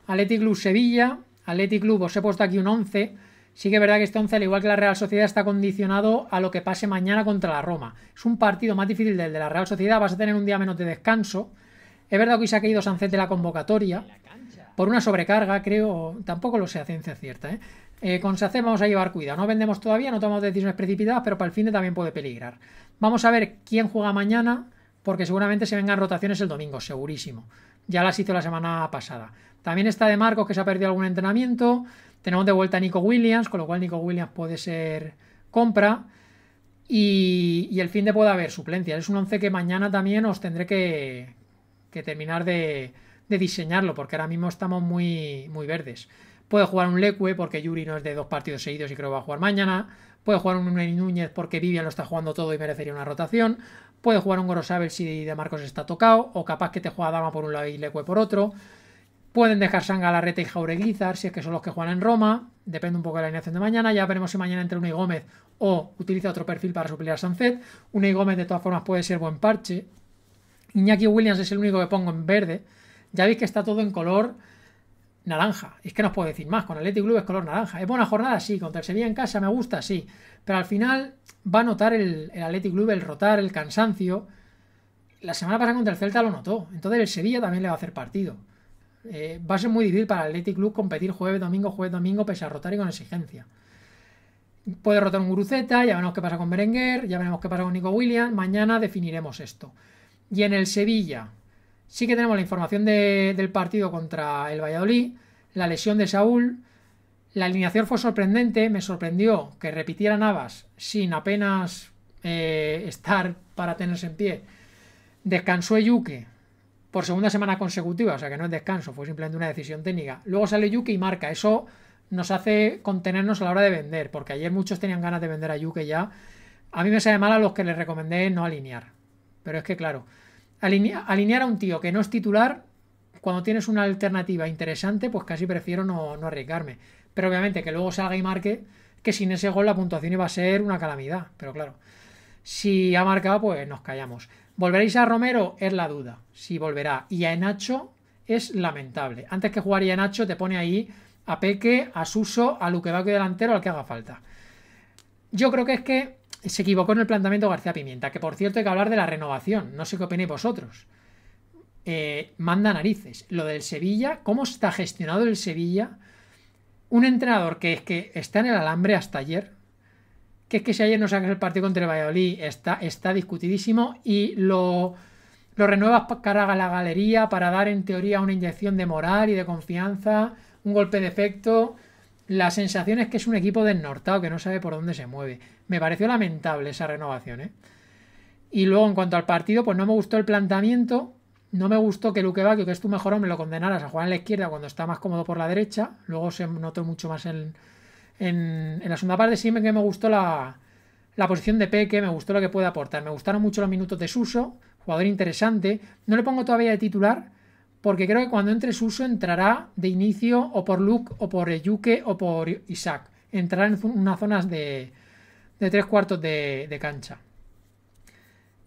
Athletic Club Sevilla. Athletic Club, os he puesto aquí un 11 Sí que es verdad que este once, al igual que la Real Sociedad, está condicionado a lo que pase mañana contra la Roma. Es un partido más difícil del de la Real Sociedad, vas a tener un día menos de descanso. Es verdad que hoy se ha caído Sancet de la convocatoria por una sobrecarga, creo, tampoco lo sé a ciencia cierta. ¿eh? Eh, con Sancet vamos a llevar cuidado, no vendemos todavía, no tomamos decisiones precipitadas, pero para el fin de también puede peligrar. Vamos a ver quién juega mañana, porque seguramente se vengan rotaciones el domingo, segurísimo. Ya las hizo la semana pasada. También está de Marcos, que se ha perdido algún entrenamiento. Tenemos de vuelta a Nico Williams, con lo cual Nico Williams puede ser compra. Y, el fin de pueda haber suplencias. Es un 11 que mañana también os tendré que, terminar de, diseñarlo, porque ahora mismo estamos muy, muy verdes. Puede jugar un Leque, porque Yuri no es de dos partidos seguidos y creo que va a jugar mañana. Puede jugar un Núñez, porque Vivian lo está jugando todo y merecería una rotación. Puede jugar un Gorosabel si de Marcos está tocado, o capaz que te juega Dama por un lado y Leque por otro. Pueden dejar Sanga, Larreta y Jaureguizar, si es que son los que juegan en Roma. Depende un poco de la alineación de mañana. Ya veremos si mañana entra Unai Gómez o utiliza otro perfil para suplir a Sancet. Unai Gómez, de todas formas, puede ser buen parche. Iñaki Williams es el único que pongo en verde. Ya veis que está todo en color naranja. Es que no os puedo decir más. Con Athletic Club es color naranja. Es buena jornada, sí. Contra el Sevilla en casa me gusta, sí. Pero al final va a notar el, el Athletic Club el rotar, el cansancio. La semana pasada contra el Celta lo notó. Entonces el Sevilla también le va a hacer partido. Eh, va a ser muy difícil para el Athletic Club competir jueves, domingo, jueves, domingo, pese a rotar y con exigencia. Puede rotar un Guruceta, ya veremos qué pasa con Berenguer, ya veremos qué pasa con Nico Williams. Mañana definiremos esto. Y en el Sevilla, sí que tenemos la información del partido contra el Valladolid, la lesión de Saúl. La alineación fue sorprendente, me sorprendió que repitiera Navas sin apenas eh, estar para tenerse en pie. Descansó Yuke, por segunda semana consecutiva, o sea que no es descanso, fue simplemente una decisión técnica. Luego sale Yuki y marca, eso nos hace contenernos a la hora de vender, porque ayer muchos tenían ganas de vender a Yuke ya. A mí me sale mal a los que les recomendé no alinear. Pero es que, claro, alinear a un tío que no es titular, cuando tienes una alternativa interesante, pues casi prefiero no, no arriesgarme. Pero obviamente que luego salga y marque, que sin ese gol la puntuación iba a ser una calamidad. Pero claro, si ha marcado, pues nos callamos. ¿Volveréis a Romero? Es la duda. Si volverá. Y a Nacho? es lamentable. Antes que jugaría Nacho, te pone ahí a Peque, a Suso, a Luquevaco y delantero, al que haga falta. Yo creo que es que se equivocó en el planteamiento García Pimienta, que por cierto hay que hablar de la renovación. No sé qué opinéis vosotros. Eh, manda narices. Lo del Sevilla, cómo está gestionado el Sevilla. Un entrenador que es que está en el alambre hasta ayer, que es que si ayer no sacas el partido contra el Valladolid, está, está discutidísimo y lo, lo renuevas para la galería para dar en teoría una inyección de moral y de confianza, un golpe de efecto. La sensación es que es un equipo desnortado que no sabe por dónde se mueve. Me pareció lamentable esa renovación. ¿eh? Y luego en cuanto al partido, pues no me gustó el planteamiento. No me gustó que Luque Bacchio, que es tu mejor hombre, lo condenaras a jugar en la izquierda cuando está más cómodo por la derecha. Luego se notó mucho más en, en, la segunda parte sí que me gustó la, posición de Peque, me gustó lo que puede aportar. Me gustaron mucho los minutos de Suso, jugador interesante. No le pongo todavía de titular, porque creo que cuando entre Suso entrará de inicio o por Luke o por Yuke o por Isaac. Entrará en unas zonas de, de tres cuartos de, cancha.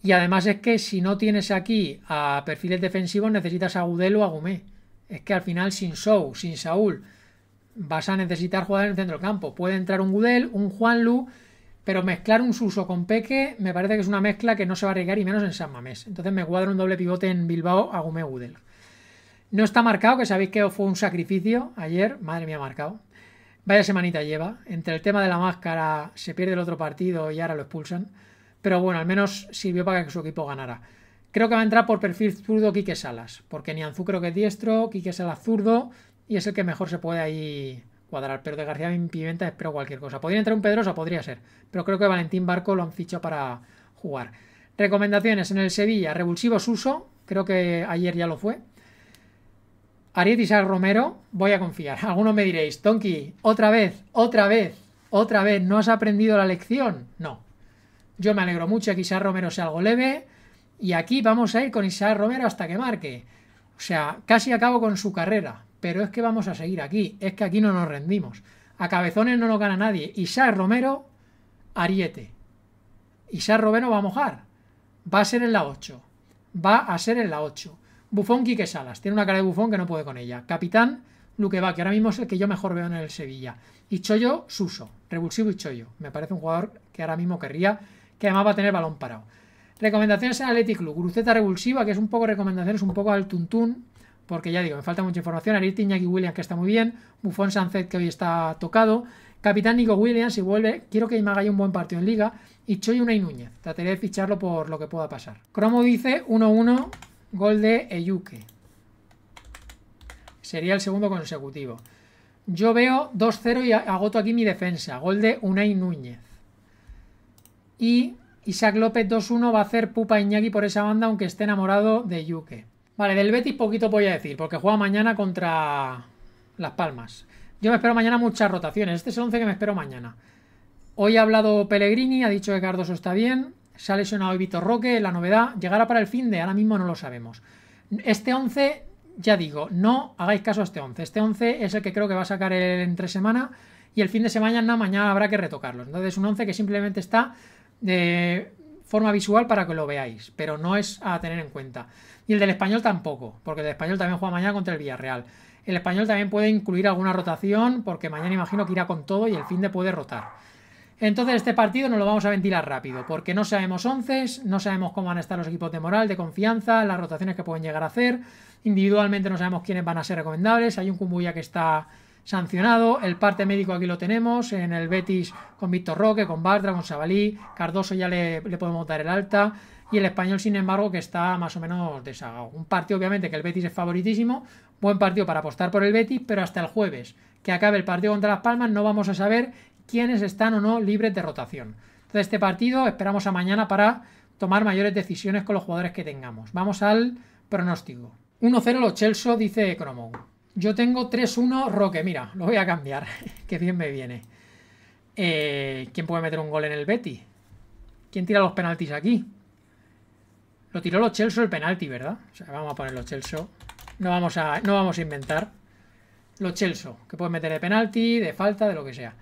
Y además es que si no tienes aquí a perfiles defensivos necesitas a Udelo o a Gumé. Es que al final sin Sou, sin Saúl, vas a necesitar jugar en el centro del campo. Puede entrar un Gudel, un Juanlu, pero mezclar un Suso con Peque me parece que es una mezcla que no se va a arriesgar y menos en San Mamés. Entonces me cuadra un doble pivote en Bilbao a Gudel. No está marcado, que sabéis que fue un sacrificio ayer. Madre mía, marcado. Vaya semanita lleva. Entre el tema de la máscara, se pierde el otro partido y ahora lo expulsan. Pero bueno, al menos sirvió para que su equipo ganara. Creo que va a entrar por perfil zurdo Quique Salas, porque Nianzú creo que es diestro, Quique Salas zurdo y es el que mejor se puede ahí cuadrar. Pero de García Pimenta espero cualquier cosa. Podría entrar un pedroso? podría ser. Pero creo que Valentín Barco lo han fichado para jugar. Recomendaciones en el Sevilla. Revulsivo Suso, creo que ayer ya lo fue. Ariel Isaac Romero, voy a confiar. [laughs] Algunos me diréis, Tonki, otra vez, otra vez, otra vez, ¿no has aprendido la lección? No. Yo me alegro mucho que Isaac Romero sea algo leve. Y aquí vamos a ir con Isaac Romero hasta que marque. O sea, casi acabo con su carrera pero es que vamos a seguir aquí, es que aquí no nos rendimos. A cabezones no nos gana nadie. Isaac Romero, ariete. Isaac Romero va a mojar. Va a ser en la 8. Va a ser en la 8. Bufón Quique Salas. Tiene una cara de bufón que no puede con ella. Capitán Luque que ahora mismo es el que yo mejor veo en el Sevilla. Y Chollo Suso. Revulsivo y Chollo. Me parece un jugador que ahora mismo querría, que además va a tener balón parado. Recomendaciones en Athletic Club. Cruceta revulsiva, que es un poco recomendaciones, un poco al tuntún porque ya digo, me falta mucha información. Arirte Iñaki Williams, que está muy bien. Bufón sanzet que hoy está tocado. Capitán Nico Williams, si vuelve, quiero que me haga un buen partido en Liga. Y Choy Unai Núñez. Trataré de ficharlo por lo que pueda pasar. Cromo dice 1-1, gol de Eyuke. Sería el segundo consecutivo. Yo veo 2-0 y agoto aquí mi defensa. Gol de Unai Núñez. Y Isaac López 2-1 va a hacer pupa Iñaki por esa banda, aunque esté enamorado de Yuke. Vale, del Betis poquito voy a decir, porque juega mañana contra Las Palmas. Yo me espero mañana muchas rotaciones. Este es el 11 que me espero mañana. Hoy ha hablado Pellegrini, ha dicho que Cardoso está bien. Se ha lesionado Vitor Roque, la novedad. Llegará para el fin de, ahora mismo no lo sabemos. Este 11, ya digo, no hagáis caso a este 11. Este 11 es el que creo que va a sacar el entre semana y el fin de semana, mañana habrá que retocarlo. Entonces es un 11 que simplemente está de eh, forma visual para que lo veáis, pero no es a tener en cuenta. Y el del español tampoco, porque el español también juega mañana contra el Villarreal. El español también puede incluir alguna rotación, porque mañana imagino que irá con todo y el fin de puede rotar. Entonces este partido no lo vamos a ventilar rápido, porque no sabemos once, no sabemos cómo van a estar los equipos de moral, de confianza, las rotaciones que pueden llegar a hacer, individualmente no sabemos quiénes van a ser recomendables, hay un Kumbuya que está sancionado. El parte médico aquí lo tenemos, en el Betis con Víctor Roque, con Bartra, con Sabalí, Cardoso ya le, podemos dar el alta. Y el español, sin embargo, que está más o menos desagado. Un partido, obviamente, que el Betis es favoritísimo. Buen partido para apostar por el Betis, pero hasta el jueves, que acabe el partido contra Las Palmas, no vamos a saber quiénes están o no libres de rotación. Entonces, este partido esperamos a mañana para tomar mayores decisiones con los jugadores que tengamos. Vamos al pronóstico. 1-0 los Chelsea, dice Cromo yo tengo 3-1 Roque, mira, lo voy a cambiar, [laughs] que bien me viene. Eh, ¿Quién puede meter un gol en el Betty? ¿Quién tira los penaltis aquí? Lo tiró los Chelsea el penalti, ¿verdad? vamos a poner los Chelsea. No vamos a, no vamos a inventar. Los Chelsea, que puede meter de penalti, de falta, de lo que sea.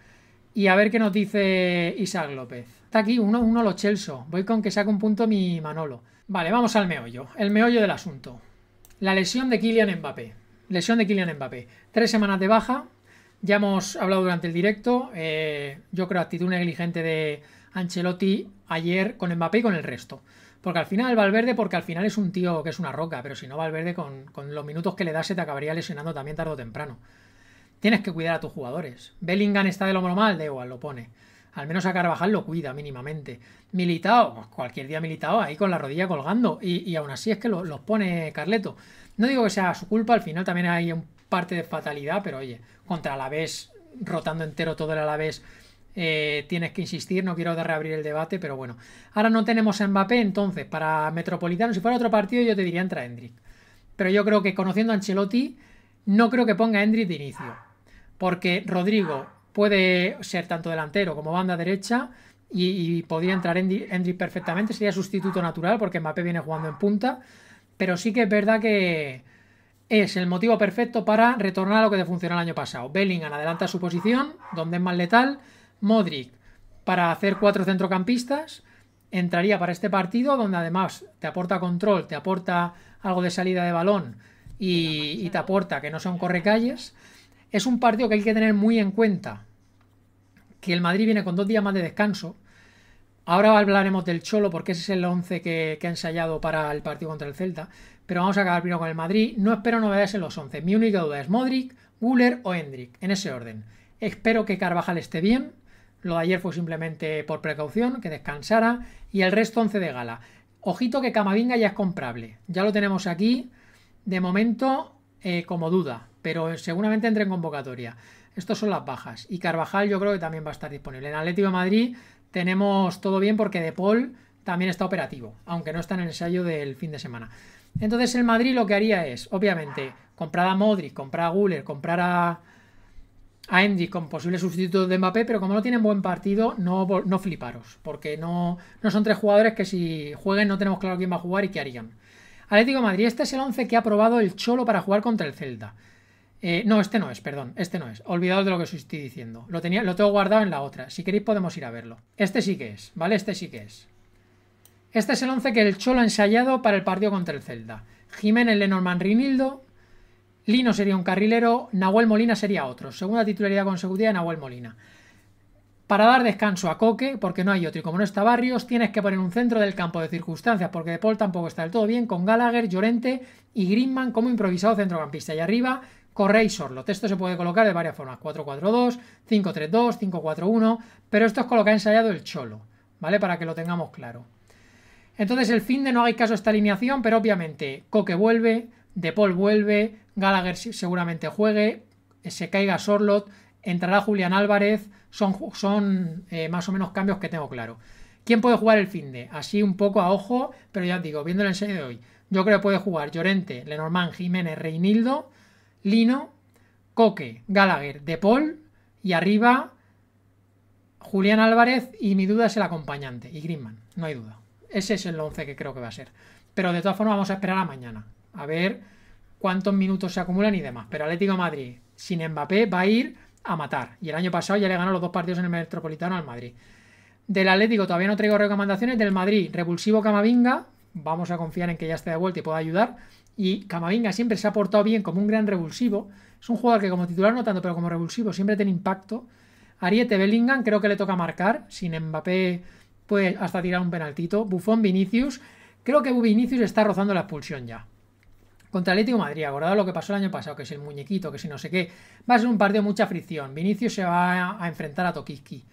Y a ver qué nos dice Isaac López. Está aquí, 1-1 uno, los Chelsea. Voy con que saque un punto mi Manolo. Vale, vamos al meollo. El meollo del asunto. La lesión de Kylian Mbappé lesión de Kylian Mbappé. Tres semanas de baja. Ya hemos hablado durante el directo. Eh, yo creo actitud negligente de Ancelotti ayer con Mbappé y con el resto. Porque al final Valverde, porque al final es un tío que es una roca, pero si no Valverde con, con los minutos que le das se te acabaría lesionando también tarde o temprano. Tienes que cuidar a tus jugadores. Bellingham está de lo normal, de igual, lo pone. Al menos a Carvajal lo cuida mínimamente. Militado, pues, cualquier día militado ahí con la rodilla colgando. Y, aún así es que los pone Carleto. No digo que sea su culpa, al final también hay un parte de fatalidad, pero oye, contra vez rotando entero todo el Alavés, eh, tienes que insistir, no quiero reabrir el debate, pero bueno. Ahora no tenemos a Mbappé, entonces, para Metropolitano, si fuera otro partido, yo te diría entra Hendrik. Pero yo creo que conociendo a Ancelotti, no creo que ponga de inicio. Porque Rodrigo puede ser tanto delantero como banda derecha y, podría entrar en perfectamente, sería sustituto natural porque Mbappé viene jugando en punta, pero sí que es verdad que es el motivo perfecto para retornar a lo que te funcionó el año pasado. Bellingham adelanta su posición, donde es más letal, Modric para hacer cuatro centrocampistas, entraría para este partido donde además te aporta control, te aporta algo de salida de balón y, y te aporta que no son correcalles es un partido que hay que tener muy en cuenta. Que el Madrid viene con dos días más de descanso. Ahora hablaremos del Cholo porque ese es el 11 que, ha ensayado para el partido contra el Celta. Pero vamos a acabar primero con el Madrid. No espero novedades en los 11. Mi única duda es Modric, Guller o Hendrik. En ese orden. Espero que Carvajal esté bien. Lo de ayer fue simplemente por precaución, que descansara. Y el resto 11 de gala. Ojito que Camavinga ya es comprable. Ya lo tenemos aquí. De momento, eh, como duda pero seguramente entre en convocatoria. Estas son las bajas. Y Carvajal yo creo que también va a estar disponible. En Atlético de Madrid tenemos todo bien porque De Paul también está operativo, aunque no está en el ensayo del fin de semana. Entonces el Madrid lo que haría es, obviamente, comprar a Modric, comprar a Guller, comprar a, a con posibles sustitutos de Mbappé, pero como no tienen buen partido, no, fliparos, porque no, no son tres jugadores que si jueguen no tenemos claro quién va a jugar y qué harían. Atlético Madrid, este es el 11 que ha probado el Cholo para jugar contra el Celta. Eh, no, este no es, perdón, este no es. Olvidado de lo que os estoy diciendo. Lo, tenía, lo tengo guardado en la otra. Si queréis podemos ir a verlo. Este sí que es, ¿vale? Este sí que es. Este es el 11 que el Cholo ha ensayado para el partido contra el Celta. Jiménez, Lenormand, Rinildo. Lino sería un carrilero, Nahuel Molina sería otro. Segunda titularidad consecutiva de Nahuel Molina. Para dar descanso a Coque, porque no hay otro, y como no está Barrios, tienes que poner un centro del campo de circunstancias, porque De Paul tampoco está del todo bien, con Gallagher, Llorente y Grimman como improvisado centrocampista. Y arriba, y Sorlot. Esto se puede colocar de varias formas, 4-4-2, 5-3-2, 5-4-1, pero esto es con lo que ha ensayado el Cholo, ¿vale? Para que lo tengamos claro. Entonces el fin de no hagáis caso esta alineación, pero obviamente Coque vuelve, De Paul vuelve, Gallagher seguramente juegue, eh, se caiga Sorlot, entrará Julián Álvarez, son, son eh, más o menos cambios que tengo claro. ¿Quién puede jugar el fin de? Así un poco a ojo, pero ya os digo, viendo el ensayo de hoy, yo creo que puede jugar Llorente, Lenormand, Jiménez, Reinildo, Lino, Coque, Gallagher, De Paul y arriba Julián Álvarez y mi duda es el acompañante y Grimman, no hay duda. Ese es el 11 que creo que va a ser. Pero de todas formas vamos a esperar a mañana, a ver cuántos minutos se acumulan y demás. Pero Atlético Madrid sin Mbappé va a ir a matar. Y el año pasado ya le ganó los dos partidos en el Metropolitano al Madrid. Del Atlético todavía no traigo recomendaciones. Del Madrid, repulsivo Camavinga. Vamos a confiar en que ya esté de vuelta y pueda ayudar. Y Camavinga siempre se ha portado bien como un gran revulsivo. Es un jugador que como titular no tanto, pero como revulsivo siempre tiene impacto. Ariete Bellingham creo que le toca marcar. Sin Mbappé pues hasta tirar un penaltito. Bufón Vinicius. Creo que Vinicius está rozando la expulsión ya. Contra Atlético de Madrid, acordado lo que pasó el año pasado, que es el muñequito, que si no sé qué. Va a ser un partido de mucha fricción. Vinicius se va a enfrentar a Tokiski.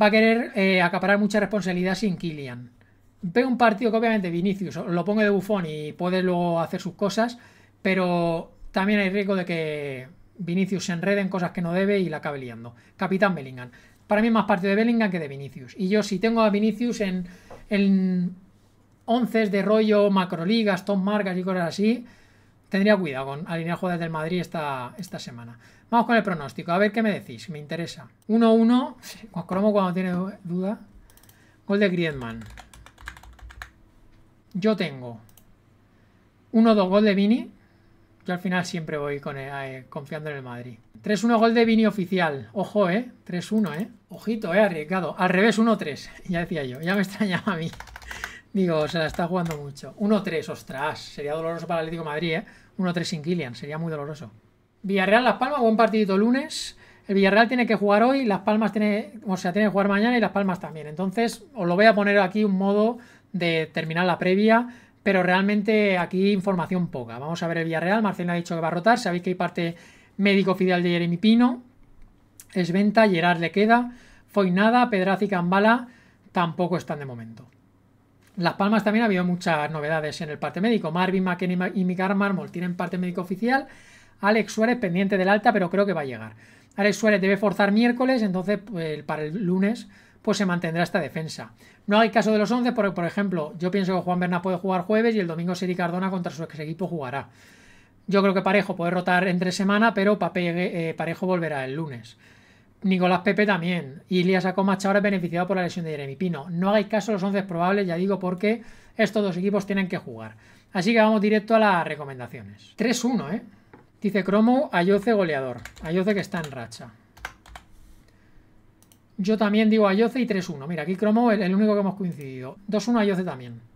Va a querer eh, acaparar mucha responsabilidad sin Kylian veo un partido que obviamente Vinicius lo pongo de bufón y puede luego hacer sus cosas, pero también hay riesgo de que Vinicius se enrede en cosas que no debe y la acabe liando. Capitán Bellingham. Para mí es más partido de Bellingham que de Vinicius. Y yo si tengo a Vinicius en, onces de rollo macroligas, top marcas y cosas así, tendría cuidado con alinear jugadores del Madrid esta, esta semana. Vamos con el pronóstico, a ver qué me decís, me interesa. 1-1, [laughs] Cromo cuando tiene duda. Gol de Griezmann yo tengo 1-2 gol de Vini. Yo al final siempre voy con eh, confiando en el Madrid. 3-1 gol de Vini oficial. Ojo, ¿eh? 3-1, ¿eh? Ojito, ¿eh? Arriesgado. Al revés, 1-3. [laughs] Ya decía yo. Ya me extrañaba a mí. [laughs] Digo, se la está jugando mucho. 1-3, ostras. Sería doloroso para el Atlético Madrid, ¿eh? 1-3 sin Kylian. Sería muy doloroso. Villarreal Las Palmas, buen partidito lunes. El Villarreal tiene que jugar hoy, Las Palmas tiene, o sea, tiene que jugar mañana y Las Palmas también. Entonces, os lo voy a poner aquí un modo de terminar la previa, pero realmente aquí información poca. Vamos a ver el Villarreal, Marcelo ha dicho que va a rotar, sabéis que hay parte médico oficial de Jeremy Pino, es venta, Gerard le queda, Foinada, Pedraz y Cambala tampoco están de momento. Las Palmas también ha habido muchas novedades en el parte médico. Marvin McKenna y Micar Marmol tienen parte médico oficial. Alex Suárez pendiente del alta, pero creo que va a llegar. Alex Suárez debe forzar miércoles, entonces pues, para el lunes pues se mantendrá esta defensa. No hay caso de los 11 porque, por ejemplo, yo pienso que Juan Bernat puede jugar jueves y el domingo Seri Cardona contra su ex equipo jugará. Yo creo que Parejo puede rotar entre semana, pero eh, Parejo volverá el lunes. Nicolás Pepe también. Ilias Acomacha ahora es beneficiado por la lesión de Jeremy Pino. No hay caso los 11 probables, ya digo, porque estos dos equipos tienen que jugar. Así que vamos directo a las recomendaciones. 3-1, ¿eh? Dice Cromo, Ayoce goleador. Ayoce que está en racha. Yo también digo a Yoce y 3-1. Mira, aquí Cromo, es el único que hemos coincidido. 2-1 a Yoce también.